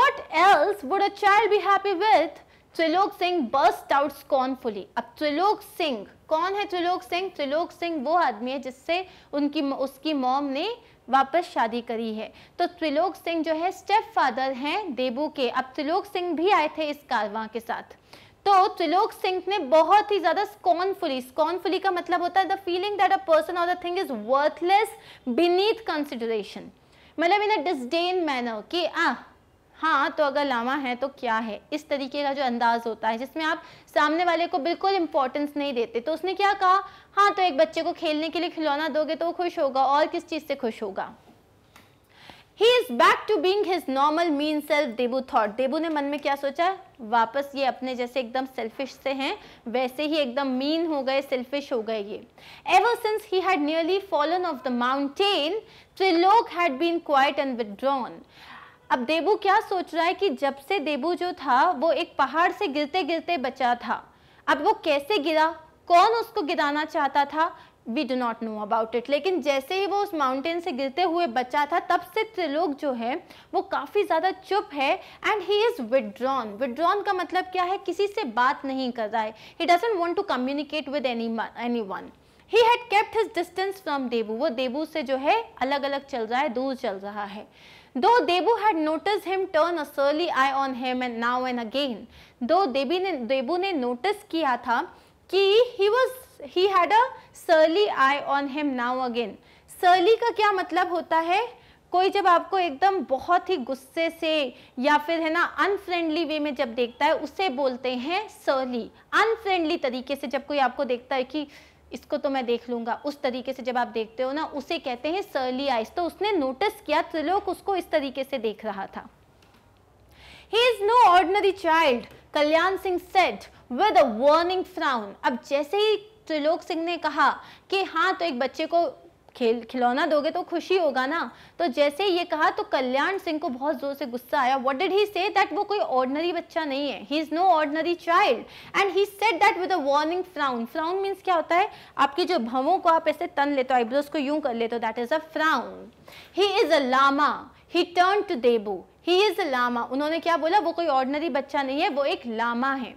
what else would a child be happy with Trilok Singh burst out scornfully अब त्रिलोक सिंह कौन है त्रिलोक सिंह त्रिलोक सिंह वो आदमी है जिससे उनकी उसकी मॉम ने वापस शादी करी है तो त्रिलोक सिंह जो है स्टेप फादर हैं देबू के अब त्रिलोक सिंह भी आए थे इस कारवां के साथ तो त्रिलोक सिंह ने बहुत ही ज्यादा स्कॉनफुली स्कॉनफुली का मतलब होता है the feeling that a person और the thing is worthless beneath consideration मतलब इन अ डिस्डेन मैनर कि आ हाँ तो अगर लामा है तो क्या है इस तरीके का जो अंदाज होता है जिसमें आप सामने वाले को बिल्कुल इंपॉर्टेंस नहीं देते तो उसने क्या कहा हाँ तो एक बच्चे को खेलने के लिए खिलौना दोगे तो वो खुश होगा और किस चीज़ से खुश होगा he is back to being his normal mean self Debu thought Debu ने मन में क्या सोचा वापस ये अपने जैसे एकदम सेल्फिश से हैं वैसे ही एकदम मीन हो गए सेल्फिश हो गए ये ever since he had nearly fallen off the mountain Trilok had been quite and withdrawn अब देबू क्या सोच रहा है कि जब से देबू जो था वो एक पहाड़ से गिरते गिरते बचा था अब वो कैसे गिरा कौन उसको गिराना चाहता था we do not know about it लेकिन जैसे ही वो उस माउंटेन से गिरते हुए बचा था तब से त्रिलोक जो है वो काफ़ी ज़्यादा चुप है and he is withdrawn withdrawn का मतलब क्या है किसी से बात नहीं कर रहा है he doesn't want to communicate with any anyone he had kept his distance from Debu वो देबू से जो है अलग अलग चल रहा है दूर चल रहा है Though Debu had noticed him turn a surly eye on him and now and again. Though Debi ने Debu ने notice किया था कि he was he had a surly eye on him now again. Surly का क्या मतलब होता है कोई जब आपको एकदम बहुत ही गुस्से से या फिर है ना अनफ्रेंडली वे में जब देखता है उसे बोलते हैं सर्ली अनफ्रेंडली तरीके से जब कोई आपको देखता है कि इसको तो मैं देख लूंगा उस तरीके से जब आप देखते हो ना उसे कहते हैं सर्ली आइस तो उसने नोटिस किया त्रिलोक उसको इस तरीके से देख रहा था he is no ordinary child Kalyan Singh said with a warning frown अब जैसे ही त्रिलोक सिंह ने कहा कि हाँ तो एक बच्चे को खेल खिलौना दोगे तो खुशी होगा ना तो जैसे ये कहा तो कल्याण सिंह को बहुत जोर से गुस्सा आया what did he say that वो कोई ऑर्डनरी बच्चा नहीं है he is no ordinary child and he said that with a warning frown frown means क्या होता है आपके जो भवों को आप ऐसे तन लेते हो आईब्रोज को यूं कर लेते हो that is a frown he is a lama he turn to Debu he is lama उन्होंने क्या बोला वो कोई ऑर्डनरी बच्चा नहीं है वो एक लामा है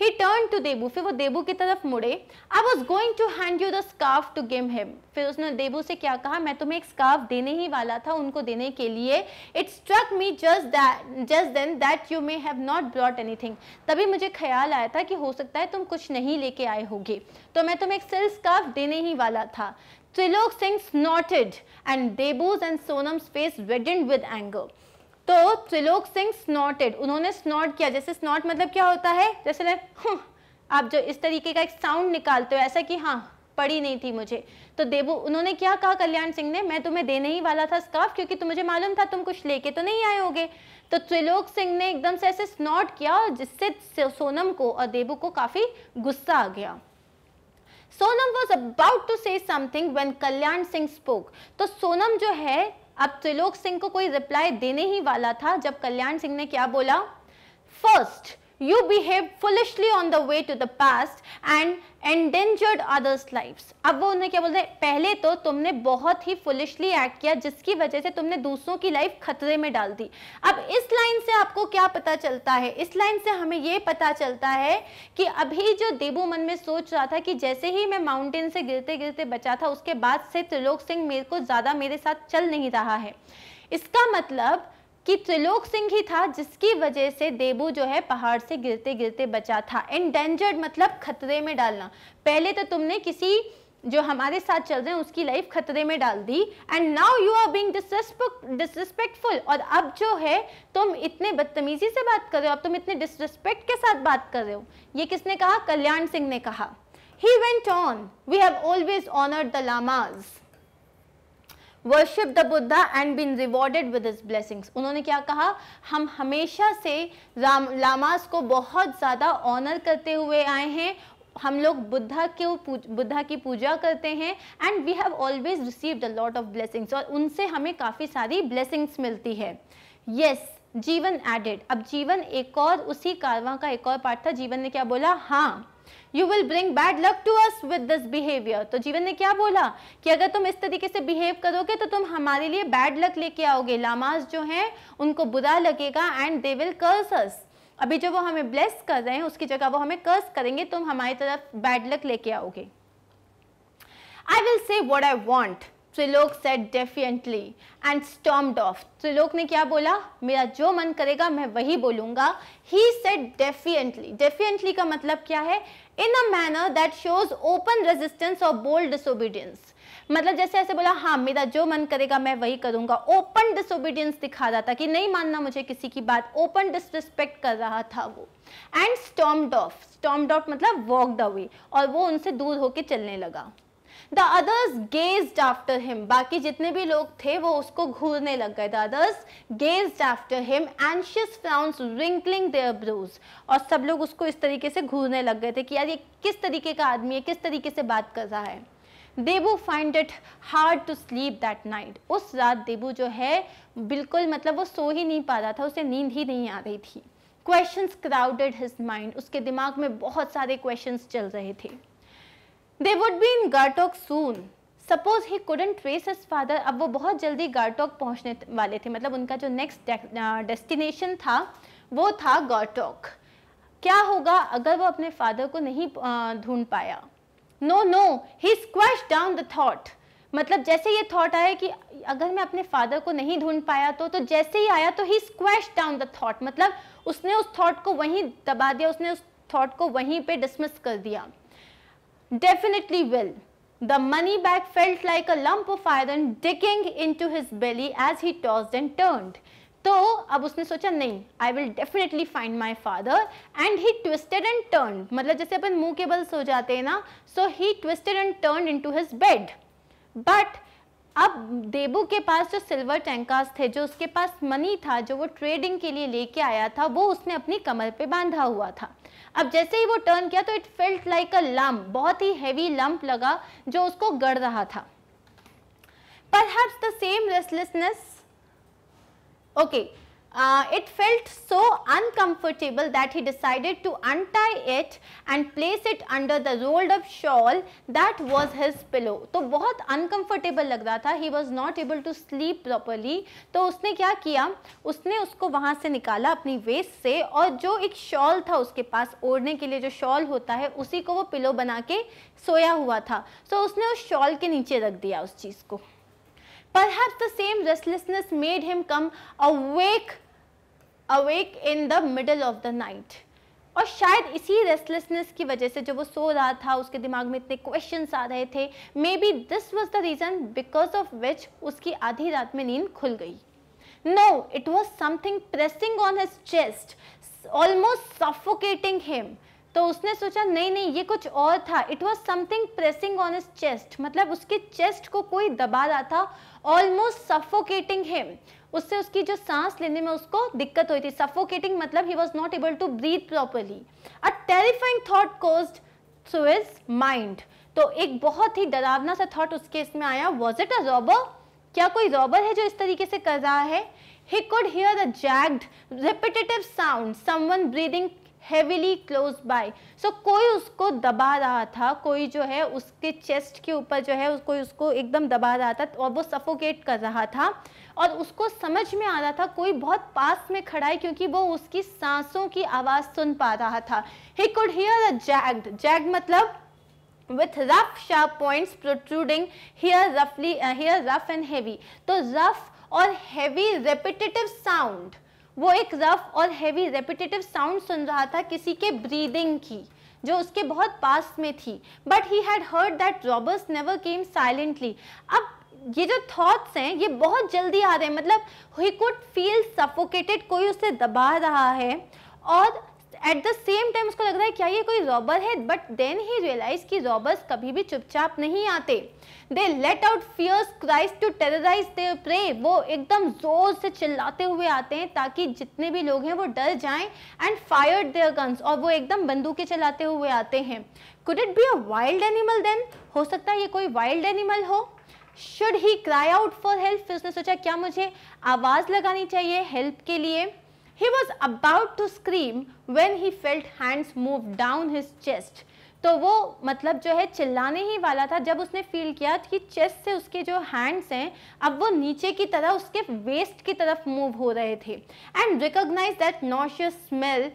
ही टर्न टू देबू फिर वो देबू की तरफ मुड़े I was going to hand you the scarf to give him फिर उसने देबू से क्या कहा मैं तुम्हें एक स्कार्फ देने ही वाला था उनको देने के लिए it struck me just that just then that you may have not brought anything तभी मुझे ख्याल आया था कि हो सकता है तुम कुछ नहीं लेके आए होगे तो मैं तुम्हें एक सिल्क स्कार्फ देने ही वाला था Trilok Singh snorted and Debu's and Sonam's face reddened with anger तो त्रिलोक सिंह स्नॉटेड उन्होंने स्नॉट किया जैसे स्नॉट मतलब क्या होता है जैसे लाइक हम्म, आप जो इस तरीके का एक साउंड निकालते हो ऐसा कि हाँ पड़ी नहीं थी मुझे तो देवू उन्होंने क्या कहा कल्याण सिंह ने मैं तुम्हें देने ही वाला था स्काफ क्योंकि तो मुझे मालूम था तुम कुछ लेके तो नहीं आए होगे तो त्रिलोक सिंह ने एकदम से ऐसे स्नॉट किया जिससे सोनम को और देवू को काफ़ी गुस्सा आ गया Sonam was about to say something when Kalyan Singh spoke तो सोनम जो है अब त्रिलोक सिंह को कोई रिप्लाई देने ही वाला था जब कल्याण सिंह ने क्या बोला first you behaved foolishly on the way to the past and endangered others lives अब वो उन्हें क्या बोलते हैं पहले तो तुमने बहुत ही foolishly act किया जिसकी वजह से तुमने दूसरों की लाइफ खतरे में डाल दी अब इस लाइन से आपको क्या पता चलता है इस लाइन से हमें ये पता चलता है कि अभी जो देबू मन में सोच रहा था कि जैसे ही मैं माउंटेन से गिरते गिरते बचा था उसके बाद से त्रिलोक सिंह मेरे को ज़्यादा मेरे साथ चल नहीं रहा है इसका मतलब कि त्रिलोक सिंह ही था जिसकी वजह से देबू जो है पहाड़ से गिरते गिरते बचा था एंडेंजर्ड मतलब खतरे में डालना पहले तो तुमने किसी जो हमारे साथ चल रहे हैं उसकी लाइफ खतरे में डाल दी and now you are being disrespectful और अब जो है तुम इतने बदतमीजी से बात कर रहे हो अब तुम इतने डिसरिस्पेक्ट के साथ बात कर रहे हो ये किसने कहा कल्याण सिंह ने कहा he went on we have always honoured the lamas worship the Buddha and been rewarded with his blessings उन्होंने क्या कहा हम हमेशा से राम लामास को बहुत ज़्यादा ऑनर करते हुए आए हैं हम लोग बुद्धा के बुद्धा की पूजा करते हैं and we have always receive the lot of blessings और उनसे हमें काफ़ी सारी ब्लेसिंग्स मिलती है यस yes, जीवन एडेड अब जीवन एक और उसी कारवा का एक और पार्ट था जीवन ने क्या बोला हाँ you will bring bad luck to us with this behaviour तो जीवन ने क्या बोला कि अगर तुम इस तरीके से बिहेव करोगे तो तुम हमारे लिए बैड लक लेके आओगे लामाज जो हैं उनको बुरा लगेगा एंड दे विल कर्स अस अभी जो वो हमें ब्लेस कर रहे हैं उसकी जगह वो हमें कर्स करेंगे तुम हमारी तरफ बैड लक लेके आओगे I will say what I want Trilok said defiantly and stomped off Trilok ने क्या बोला मेरा जो मन करेगा मैं वही बोलूंगा ही सेट डेफिएंटली डेफिएंटली का मतलब क्या है in a manner that shows open resistance और बोल्ड डिसोबीडियंस मतलब जैसे ऐसे बोला हाँ मेरा जो मन करेगा मैं वही करूंगा ओपन डिसोबीडियंस दिखा रहा था कि नहीं मानना मुझे किसी की बात ओपन डिसरिस्पेक्ट कर रहा था वो and stomped off stomped off मतलब वॉक द वे और वो उनसे दूर होके चलने लगा the others gazed after him बाकी जितने भी लोग थे वो उसको घूरने लग गए the others gazed after him anxious frowns wrinkling their brows और सब लोग उसको इस तरीके से घूरने लग गए थे कि यार ये किस तरीके का आदमी है किस तरीके से बात कर रहा है Debu find it hard to sleep that night उस रात देबू जो है बिल्कुल मतलब वो सो ही नहीं पा रहा था उसे नींद ही नहीं आ रही थी क्वेश्चंस क्राउडेड हिज माइंड उसके दिमाग में बहुत सारे क्वेश्चंस चल रहे थे they would be in Gartok soon suppose he couldn't trace his father अब वो बहुत जल्दी गार्टोक पहुंचने वाले थे मतलब उनका जो नेक्स्ट डेस्टिनेशन था वो था गार्टोक क्या होगा अगर वो अपने फादर को नहीं ढूंढ पाया no no he squash down the thought मतलब जैसे ये थॉट आया कि अगर मैं अपने फादर को नहीं ढूंढ पाया तो तो जैसे ही आया तो he squash down the thought मतलब उसने उस थॉट को वहीं दबा दिया उसने उस थॉट को वहीं पे डिसमिस कर दिया Definitely will. The money bag felt like a lump of iron digging into his belly as he tossed and turned. तो अब उसने सोचा नहीं I will definitely find my father and he twisted and turn मतलब जैसे अपन मुंह के बल सो जाते हैं ना so he twisted and turn into his bed but अब देबू के पास जो सिल्वर टैंकास थे जो उसके पास मनी था जो वो ट्रेडिंग के लिए लेके आया था वो उसने अपनी कमर पे बांधा हुआ था अब जैसे ही वो टर्न किया तो it felt like a lump बहुत ही हैवी लम्प लगा जो उसको गड़ रहा था पर the same restlessness okay Uh, it felt so uncomfortable that he decided to untie it and place it under the rolled up shawl that was his pillow. to bahut uncomfortable lag raha tha he was not able to sleep properly. to usne kya kiya usne usko wahan se nikala apni waist se aur jo ek shawl tha uske paas ओढ़ने ke liye jo shawl hota hai usi ko wo pillow bana ke soya hua tha so, usne us shawl ke niche rakh diya us cheez ko Perhaps the same restlessness made him come awake awake in the middle of the night. और शायद इसी restlessness की वजह से जो वो सो रहा था उसके दिमाग में इतने क्वेश्चन आ रहे थे maybe this was the reason because of which उसकी आधी रात में नींद खुल गई no it was something pressing on his chest almost suffocating him तो उसने सोचा नहीं नहीं ये कुछ और था it was something pressing on his chest मतलब उसके चेस्ट को कोई दबा रहा था ऑलमोस्ट सफोकेटिंग हिम उससे उसकी जो सांस लेने में उसको दिक्कत हुई थी सफोकेटिंग मतलब he was not able to breathe properly a terrifying thought coursed through his mind तो एक बहुत ही डरावना सा थॉट उसके इसमें आया वॉज इट अ रॉबर क्या कोई रॉबर है जो इस तरीके से कर रहा है he could hear a jagged repetitive sound someone breathing heavily close by so कोई उसको दबा रहा था कोई जो है उसके चेस्ट के ऊपर जो है कोई उसको एकदम दबा रहा था और वो सफोकेट कर रहा था और उसको समझ में आ रहा था कोई बहुत पास में खड़ा है क्योंकि वो उसकी सांसों की आवाज़ सुन पा रहा था he could hear a jagged jag मतलब with rough sharp points protruding here roughly uh, here rough and heavy तो rough और heavy repetitive sound वो एक रफ और हैवी रेपिटेटिव साउंड सुन रहा था किसी के ब्रीदिंग की जो उसके बहुत पास में थी but he had heard that robbers never came silently अब ये जो थॉट्स हैं ये बहुत जल्दी आ रहे हैं मतलब ही कुड फील सफोकेटेड कोई उसे दबा रहा है और एट द सेम टाइम उसको लग रहा है क्या ये कोई रॉबर है बट देन ही रियलाइज कि रॉबर्स कभी भी चुपचाप नहीं आते they let out fierce cries to terrorise their prey वो एकदम जोर से चिल्लाते हुए आते हैं ताकि जितने भी लोग हैं वो डर जाएं एंड फायर देयर गन्स और वो एकदम बंदूकें चलाते हुए आते हैं could it be a wild animal then हो सकता है ये कोई वाइल्ड एनिमल हो should he cry out for help फिर उसने सोचा क्या मुझे आवाज़ लगानी चाहिए हेल्प के लिए He was about to scream when he felt hands move down his chest. तो वो मतलब जो है चिल्लाने ही वाला था जब उसने फील किया कि चेस्ट से उसके जो हैंड्स हैं अब वो नीचे की तरह उसके वेस्ट की तरफ मूव हो रहे थे and recognise that nauseous smell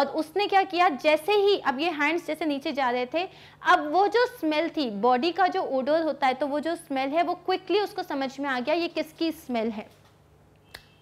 और उसने क्या किया जैसे ही अब ये हैंड्स जैसे नीचे जा रहे थे अब वो जो स्मेल थी बॉडी का जो ओडोर होता है तो वो जो स्मेल है वो क्विकली उसको समझ में आ गया ये किसकी स्मेल है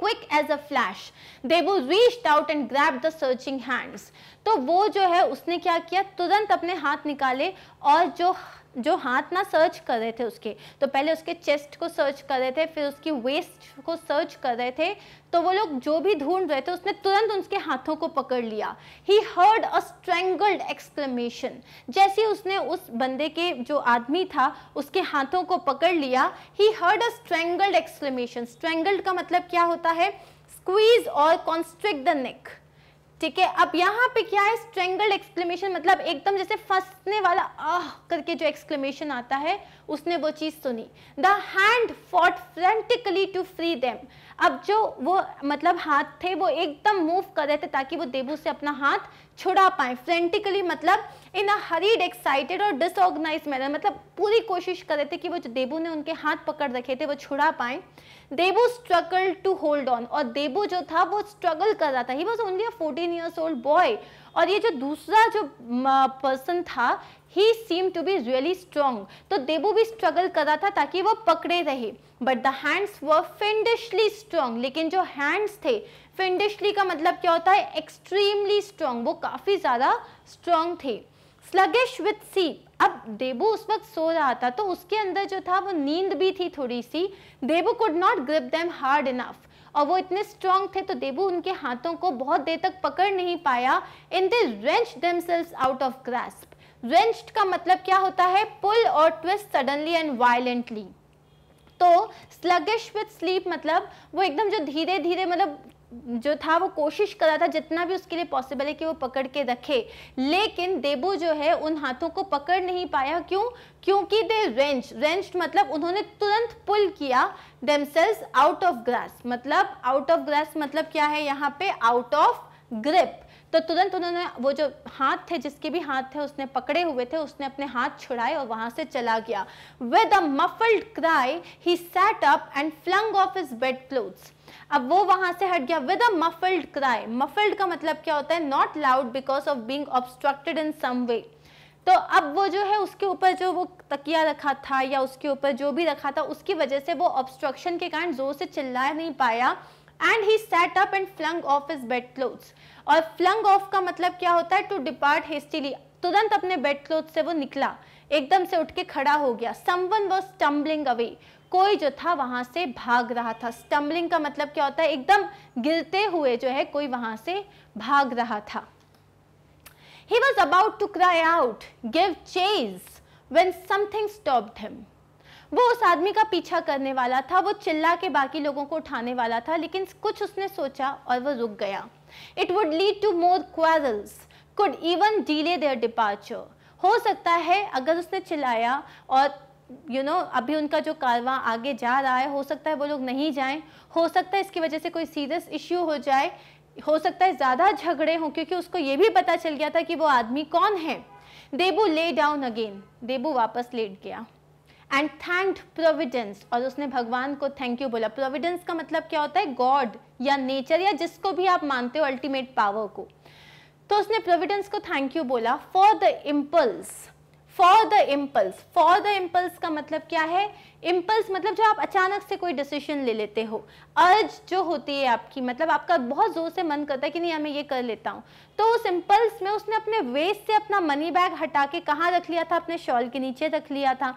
quick as a flash they Debu reach out and grab the searching hands तो वो जो है उसने क्या किया तुरंत अपने हाथ निकाले और जो जो हाथ ना सर्च कर रहे थे उसके तो पहले उसके चेस्ट को सर्च कर रहे थे फिर उसकी वेस्ट को सर्च कर रहे थे तो वो लोग जो भी ढूंढ रहे थे उसने तुरंत उसके हाथों को पकड़ लिया ही हर्ड अ स्ट्रेंगल्ड एक्सक्लेमेशन जैसे उसने उस बंदे के जो आदमी था उसके हाथों को पकड़ लिया ही हर्ड अ स्ट्रेंगल्ड एक्सक्लेमेशन स्ट्रेंगल्ड का मतलब क्या होता है स्क्वीज और कॉन्स्ट्रिक्ट द नेक ठीक है अब यहाँ पे क्या है स्ट्रेंगल्ड एक्सक्लेमेशन मतलब एकदम जैसे फंसने वाला आह करके जो एक्सक्लेमेशन आता है उसने वो चीज़ सुनी the hand fought frantically to free them अब जो वो मतलब हाथ थे वो एकदम मूव कर रहे थे ताकि वो देबू से अपना हाथ छुड़ा पाए फ्रेंटिकली मतलब इन अ हरीड एक्साइटेड और डिसऑर्गेनाइज मैनर मतलब पूरी कोशिश कर रहे थे कि वो जो देबू ने उनके हाथ पकड़ रखे थे वो छुड़ा पाए Debu struggle to hold on और देबू जो था वो स्ट्रगल कर रहा था he was only a fourteen years old boy और ये जो दूसरा जो पर्सन था he seem to be really strong तो देबू भी स्ट्रगल कर रहा था ताकि वो पकड़े रहे but the hands were fiendishly strong लेकिन जो हैंड्स थे फिंडिशली का मतलब क्या होता है एक्सट्रीमली स्ट्रॉन्ग वो काफ़ी ज़्यादा स्ट्रॉन्ग थे स्लगिश विथ सीप अब देबू उस वक्त सो रहा था तो उसके अंदर जो था वो नींद भी थी थोड़ी सी Debu could not grip them hard enough और वो इतने स्ट्रॉन्ग थे तो देबू उनके हाथों को बहुत देर तक पकड़ नहीं पाया in they wrench themselves out of grasp wrenched का मतलब क्या होता है पुल और ट्विस्ट सडनली एंड वायलेंटली तो स्लगिश विथ स्लीप मतलब वो एकदम जो धीरे धीरे मतलब जो था वो कोशिश कर रहा था जितना भी उसके लिए पॉसिबल है कि वो पकड़ के रखे लेकिन देबू जो है उन हाथों को पकड़ नहीं पाया क्यों क्योंकि दे रेंच रेंच मतलब उन्होंने तुरंत पुल किया डेमसेल्स आउट ऑफ ग्रास मतलब आउट ऑफ ग्रास मतलब क्या है यहाँ पे आउट ऑफ ग्रिप तो तुरंत उन्होंने वो जो हाथ थे जिसके भी हाथ थे उसने पकड़े हुए थे उसने अपने हाथ छुड़ाए और वहां से चला गया with a muffled cry he sat up and flung off his bed clothes अब वो वहां से हट गया with a muffled cry muffled का मतलब क्या होता है not loud because of being obstructed in some way तो अब वो जो है उसके ऊपर जो वो तकिया रखा था या उसके ऊपर जो भी रखा था उसकी वजह से वो ऑब्स्ट्रक्शन के कारण जोर से चिल्ला नहीं पाया and he sat up and flung off his bed clothes और फ्लंग ऑफ का मतलब क्या होता है टू डिपार्ट हेस्टिली तुरंत अपने बेड क्लोथ से वो निकला एकदम से उठ के खड़ा हो गया समवन वॉज टम्बलिंग अवे कोई जो था वहां से भाग रहा था स्टम्बलिंग का मतलब क्या होता है एकदम गिरते हुए जो है कोई वहां से भाग रहा था he was about to cry out give chase when something stopped him वो उस आदमी का पीछा करने वाला था वो चिल्ला के बाकी लोगों को उठाने वाला था लेकिन कुछ उसने सोचा और वो रुक गया it would lead to more quarrels could even delay their departure हो सकता है अगर उसने चिल्लाया और यू you नो know, अभी उनका जो कारवा आगे जा रहा है हो सकता है वो लोग नहीं जाएं हो सकता है इसकी वजह से कोई सीरियस इश्यू हो जाए हो सकता है ज़्यादा झगड़े हों क्योंकि उसको ये भी पता चल गया था कि वो आदमी कौन है देबू ले डाउन अगेन देबू वापस लेट गया एंड थैंक प्रोविडेंस और उसने भगवान को थैंक यू बोला प्रोविडेंस का मतलब क्या होता है गॉड या नेचर या जिसको भी आप मानते हो अल्टीमेट पावर को तो उसने प्रोविडेंस को थैंक यू बोला for the impulse for the impulse for the impulse का मतलब क्या है इम्पल्स मतलब जो आप अचानक से कोई डिसीजन ले लेते हो अर्ज जो होती है आपकी मतलब आपका बहुत ज़ोर से मन करता है कि नहीं मैं ये कर लेता हूँ तो उस इम्पल्स में उसने अपने वेस्ट से अपना मनी बैग हटा के कहाँ रख लिया था अपने शॉल के नीचे रख लिया था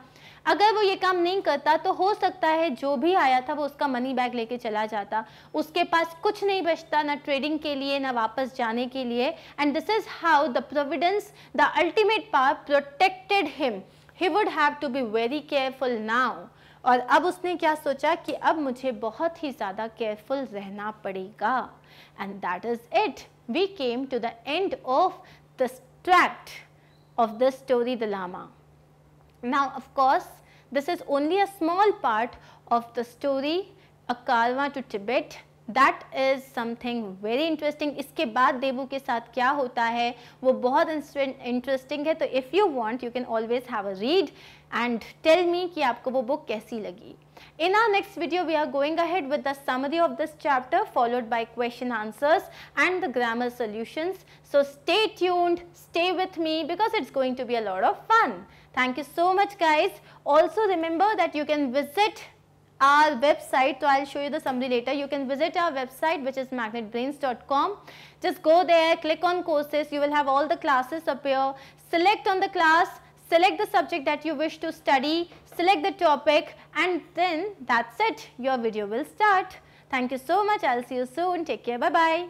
अगर वो ये काम नहीं करता तो हो सकता है जो भी आया था वो उसका मनी बैग लेके चला जाता उसके पास कुछ नहीं बचता ना ट्रेडिंग के लिए ना वापस जाने के लिए and this is how the providence the ultimate power protected him he would have to be very careful now और अब उसने क्या सोचा कि अब मुझे बहुत ही ज़्यादा केयरफुल रहना पड़ेगा and that is it we came to the end of the extract of the story the lama Now of course, this is only a small part of the story a Akarwa to Tibet That is something very interesting. Interesting इसके बाद देबू के साथ क्या होता है वो बहुत interesting है तो if you want you can always have a read and tell me कि आपको वो बुक कैसी In our next video, we are going ahead with the summary of this chapter followed by question answers and the grammar solutions. So stay tuned, stay with me because it's going to be a lot of fun. Thank you so much guys. Also remember that you can visit our website. So, I will show you the summary later. You can visit our website which is magnetbrains.com. Just go there, click on courses. You will have all the classes appear. Select on the class, select the subject that you wish to study, select the topic and then that's it. Your video will start. Thank you so much. I will see you soon. Take care. Bye-bye.